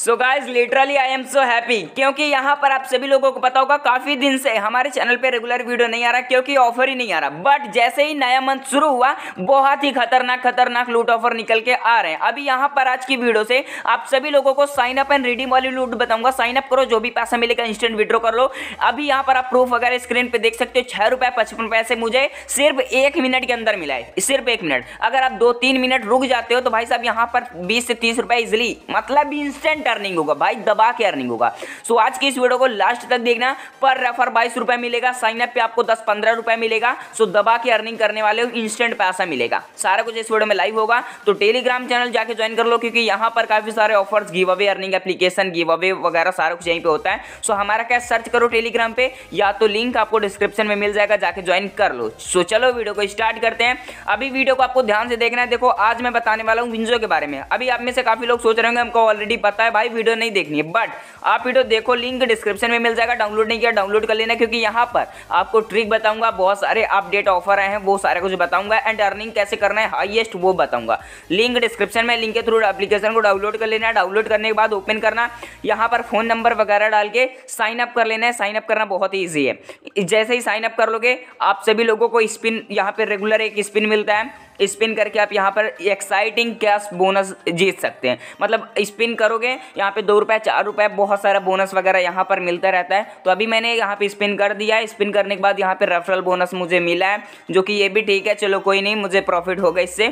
so guys literally I am so happy क्योंकि यहाँ पर आप सभी लोगों को पता होगा काफी दिन से हमारे चैनल पे रेगुलर वीडियो नहीं आ रहा क्योंकि ऑफर ही नहीं आ रहा बट जैसे ही नया मंथ शुरू हुआ बहुत ही खतरनाक खतरनाक लूट ऑफर निकल के आ रहे हैं अभी यहाँ पर आज की वीडियो से आप सभी लोगों को साइन अप एंड रिडीम वाली लूट बताऊंगा साइन अप करो जो भी पैसा मिलेगा इंस्टेंट विड्रॉ कर लो अभी यहाँ पर आप प्रूफ वगैरह स्क्रीन पे देख सकते हो छह रुपए पचपन पैसे मुझे सिर्फ एक मिनट के अंदर मिला है सिर्फ एक मिनट अगर आप दो तीन मिनट रुक जाते हो तो भाई साहब यहाँ पर बीस से तीस रुपए इजिली मतलब इंस्टेंट अर्निंग होगा भाई दबा के अर्निंग होगा सो आज की इस वीडियो को लास्ट तक देखना पर रेफर बाईस रुपए मिलेगा साइनअप पे आपको दस पंद्रह रुपए मिलेगा सो दबा के अर्निंग करने वाले हो इंस्टेंट पैसा मिलेगा सारा कुछ इस वीडियो में लाइव होगा तो टेलीग्राम चैनल जाके ज्वाइन कर लो क्योंकि यहाँ पर काफ़ी सारे offer give away earning application give away वगैरह सारा कुछ यहीं पर होता है सो हमारा क्या सर्च करो टेलीग्राम पे या तो लिंक आपको डिस्क्रिप्शन में मिल जाएगा जाके ज्वाइन कर लो सो चलो वीडियो को स्टार्ट करते हैं अभी वीडियो को आपको ध्यान से देखना है देखो आज मैं बताने वाला हूँ विंजो के बारे में अभी आप में से काफ़ी लोग सोच रहे होंगे हमको ऑलरेडी पता है भाई वीडियो नहीं देखनी है बट आप वीडियो देखो लिंक डिस्क्रिप्शन में मिल जाएगा डाउनलोड नहीं किया डाउनलोड कर लेना क्योंकि यहाँ पर आपको ट्रिक बताऊंगा बहुत सारे अपडेट ऑफर आए हैं वो सारे कुछ बताऊंगा एंड अर्निंग कैसे करना है हाइएस्ट वो बताऊंगा लिंक डिस्क्रिप्शन में लिंक के थ्रू एप्लीकेशन को डाउनलोड कर लेना डाउनलोड करने के बाद ओपन करना यहाँ पर फ़ोन नंबर वगैरह डाल के साइन अप कर लेना है साइन अप करना बहुत ही ईजी है जैसे ही साइन अप कर लोगे आप सभी लोगों को स्पिन यहाँ पर रेगुलर एक स्पिन मिलता है स्पिन करके आप यहाँ पर एक्साइटिंग कैश बोनस जीत सकते हैं मतलब स्पिन करोगे यहाँ पे दो रुपये चार रुपये बहुत सारा बोनस वगैरह यहाँ पर मिलता रहता है तो अभी मैंने यहाँ पे स्पिन कर दिया स्पिन करने के बाद यहाँ पे रेफरल बोनस मुझे मिला है जो कि ये भी ठीक है चलो कोई नहीं मुझे प्रॉफिट होगा इससे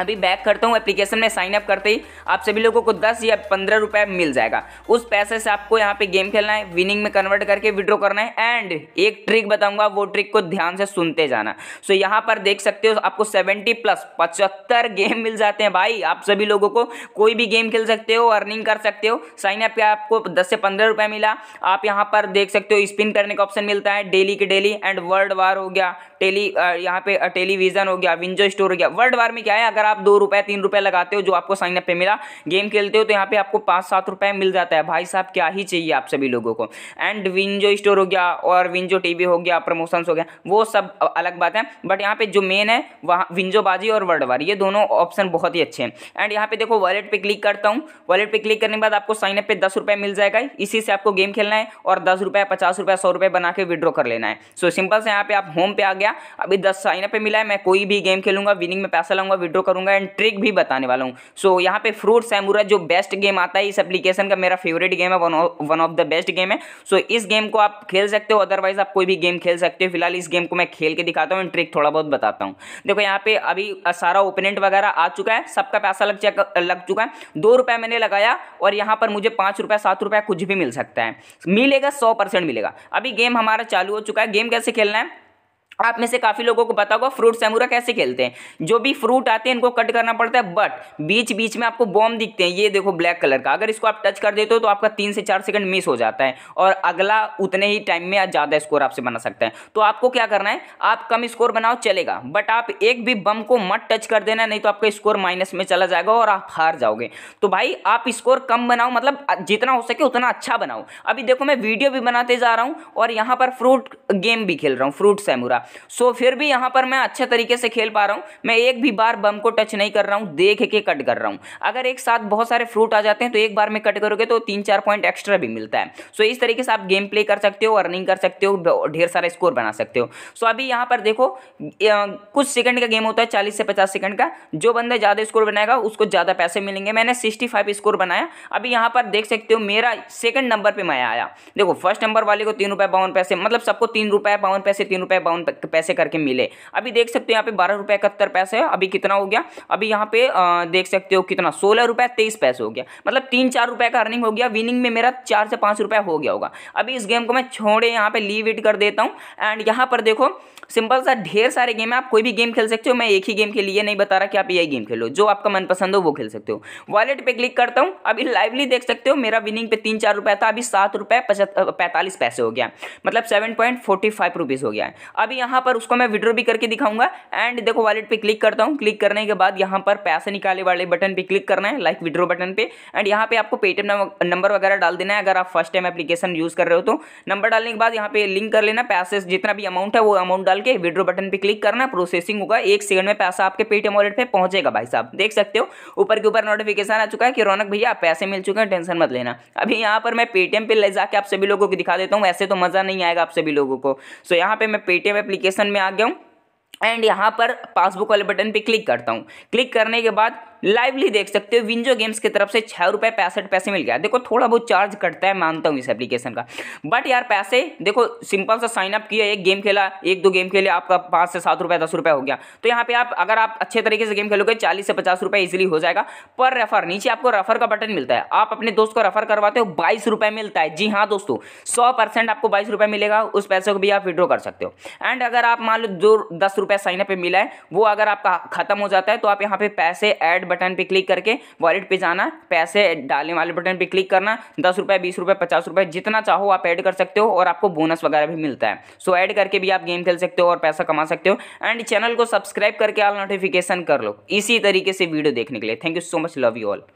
अभी बैक करता हूँ एप्लीकेशन में साइन अप करते ही आप सभी लोगों को दस या पंद्रह रुपये मिल जाएगा उस पैसे से आपको यहाँ पे गेम खेलना है विनिंग में कन्वर्ट करके विड्रॉ करना है एंड एक ट्रिक बताऊंगा वो ट्रिक को ध्यान से सुनते जाना सो so, यहाँ पर देख सकते हो आपको सेवेंटी प्लस पचहत्तर गेम मिल जाते हैं भाई आप सभी लोगों को कोई भी गेम खेल सकते हो अर्निंग कर सकते हो साइन अप आपको दस से पंद्रह रुपये मिला आप यहाँ पर देख सकते हो स्पिन करने का ऑप्शन मिलता है डेली के डेली एंड वर्ल्ड वार हो गया टेली यहाँ पे टेलीविजन हो गया विंजो स्टोर हो गया वर्ल्ड वार में क्या है अगर अगर आप दो रुपए तीन रुपए लगाते हो जो आपको साइन अप पे मिला गेम खेलते हो तो यहाँ पे आपको पांच सात रुपए मिल जाता है भाई साहब क्या ही चाहिए आप सभी लोगों को एंड विंजो स्टोर हो गया और विंजो टीवी हो गया प्रमोशंस हो गया वो सब अलग बात है बट यहाँ पे जो मेन है वहाँ विंजोबाजी और वर्ल्ड वार ये दोनों ऑप्शन बहुत ही अच्छे हैं एंड यहाँ पे देखो वॉलेट पे क्लिक करता हूँ वॉलेट पे क्लिक करने के बाद आपको साइन अप पे दस रुपये मिल जाएगा इसी से आपको गेम खेलना है और दस रुपए पचास रुपए सौ रुपए बना के विड्रॉ कर लेना है सो सिंपल से यहाँ पे आप होम पे आ गया अभी दस साइन अप पे मिला है मैं कोई भी गेम खेलूंगा विनिंग में पैसा लाऊंगा विड्रॉ करूंगा एंड ट्रिक भी बताने वाला हूँ सो so, यहाँ पे फ्रूट सैमूरा जो बेस्ट गेम आता है इस एप्लीकेशन का मेरा फेवरेट गेम है one of the best game है सो so, इस गेम को आप खेल सकते हो अदरवाइज आप कोई भी गेम खेल सकते हो फिलहाल इस गेम को मैं खेल के दिखाता हूँ एंड ट्रिक थोड़ा बहुत बताता हूँ देखो यहाँ पे अभी सारा ओपोनेंट वगैरह आ चुका है सबका पैसा लग लग चुका है दो मैंने लगाया और यहाँ पर मुझे पाँच रुपये सात कुछ भी मिल सकता है मिलेगा सौ मिलेगा अभी गेम हमारा चालू हो चुका है गेम कैसे खेलना है आप में से काफ़ी लोगों को पता होगा फ्रूट सेमूरा कैसे खेलते हैं जो भी फ्रूट आते हैं इनको कट करना पड़ता है बट बीच बीच में आपको बॉम दिखते हैं ये देखो ब्लैक कलर का अगर इसको आप टच कर देते हो तो आपका तीन से चार सेकंड मिस हो जाता है और अगला उतने ही टाइम में ज़्यादा स्कोर आपसे बना सकता है तो आपको क्या करना है आप कम स्कोर बनाओ चलेगा बट आप एक भी बम को मत टच कर देना नहीं तो आपका स्कोर माइनस में चला जाएगा और आप हार जाओगे तो भाई आप स्कोर कम बनाओ मतलब जितना हो सके उतना अच्छा बनाओ अभी देखो मैं वीडियो भी बनाते जा रहा हूँ और यहाँ पर फ्रूट गेम भी खेल रहा हूँ फ्रूट सेमूरा सो फिर भी यहाँ पर मैं अच्छे तरीके से खेल पा रहा हूँ मैं एक भी बार बम को टच नहीं कर रहा हूँ देख के कट कर रहा हूँ अगर एक साथ बहुत सारे फ्रूट आ जाते हैं तो एक बार में कट करोगे तो तीन चार पॉइंट एक्स्ट्रा भी मिलता है सो इस तरीके से आप गेम प्ले कर सकते हो अर्निंग कर सकते हो ढेर सारा स्कोर बना सकते हो सो अभी यहाँ पर देखो कुछ सेकंड का गेम होता है चालीस से पचास सेकंड का जो बंदा ज़्यादा स्कोर बनाएगा उसको ज़्यादा पैसे मिलेंगे मैंने सिक्सटी फाइव स्कोर बनाया अभी यहाँ पर देख सकते हो मेरा सेकंड नंबर पे मैं आया देखो फर्स्ट नंबर वाले को तीन रुपए बावन पैसे मतलब सबको तीन रुपए बावन पैसे तीन रुपए बावन पैसे करके मिले अभी देख सकते हो यहाँ पे बारह रुपए इकहत्तर पैसे अभी कितना हो गया अभी यहाँ पे आ, देख सकते हो कितना सोलह रुपए तेईस पैसे हो गया मतलब तीन चार रुपए का अर्निंग हो गया विनिंग में मेरा चार से पाँच रुपए हो गया होगा अभी इस गेम को मैं छोड़े यहाँ पे लीव इट कर देता हूँ एंड यहाँ पर देखो सिंपल सा ढेर सारे गेम है आप कोई भी गेम खेल सकते हो मैं एक ही गेम के लिए नहीं बता रहा कि आप यही गेम खेलो जो आपका मनपसंद हो वो खेल सकते हो वॉलेट पे क्लिक करता हूँ अभी लाइवली देख सकते हो मेरा विनिंग पे तीन चार रुपया था अभी सात रुपये पैंतालीस पैसे हो गया मतलब seven point forty five rupees हो गया है अभी यहाँ पर उसको मैं विड्रो भी करके दिखाऊंगा एंड देखो वॉलेट पे क्लिक करता हूँ क्लिक करने के बाद यहाँ पर पैसे निकाले वाले बटन पे क्लिक करना है लाइक विड्रो बटन पे एंड यहाँ पे आपको पेटीएम नंबर वगैरह डाल देना है अगर आप फर्स्ट टाइम एप्लीकेशन यूज़ कर रहे हो तो नंबर डालने के बाद यहाँ पे लिंक कर लेना पैसे जितना भी अमाउंट है वो अमाउंट डाल के विड्रो बटन पर क्लिक करना प्रोसेसिंग होगा एक सेकंड में पैसा आपके पेटीएम वॉलेट पर पहुंचेगा भाई साहब देख सकते हो ऊपर के ऊपर नोटिफिकेशन आ चुका है कि रौनक भैया पैसे मिल चुके हैं टेंशन मत लेना अभी यहाँ पर मैं पेटीएम पर ले जाकर आप सभी लोगों को दिखा देता हूँ वैसे तो मज़ा नहीं आएगा आप सभी लोगों को सो यहाँ पर मैं पेटीएम एप्लीकेशन में आ गया हूँ एंड यहाँ पर पासबुक वाले बटन पे क्लिक करता हूँ क्लिक करने के बाद लाइवली देख सकते हो विंजो गेम्स की तरफ से छः रुपये पैंसठ पैसे मिल गया देखो थोड़ा बहुत चार्ज करता है मानता हूँ इस एप्लीकेशन का बट यार पैसे देखो सिंपल सा साइन अप किया एक गेम खेला एक दो गेम खेले आपका पाँच से सात रुपये दस रुपये हो गया तो यहाँ पे आप अगर आप अच्छे तरीके से गेम खेलोगे चालीस से पचास रुपये ईजिली हो जाएगा पर रेफर नीचे आपको रेफर का बटन मिलता है आप अपने दोस्त को रेफर करवाते हो बाईस रुपये मिलता है जी हाँ दोस्तों सौ परसेंट आपको बाईस रुपए मिलेगा उस पैसे को भी आप विड्रॉ कर सकते हो एंड अगर आप मान लो जो दस रुपए साइनअप मिला है वो अगर आपका खत्म हो जाता है तो आप यहाँ पे पैसे एड बटन पर क्लिक करके वॉलेट पर जाना पैसे डालने वाले बटन पर क्लिक करना दस रुपये बीस रुपये पचास रुपये जितना चाहो आप ऐड कर सकते हो और आपको बोनस वगैरह भी मिलता है सो ऐड करके भी आप गेम खेल सकते हो और पैसा कमा सकते हो एंड चैनल को सब्सक्राइब करके ऑल नोटिफिकेशन कर लो इसी तरीके से वीडियो देखने के लिए thank you so much love you all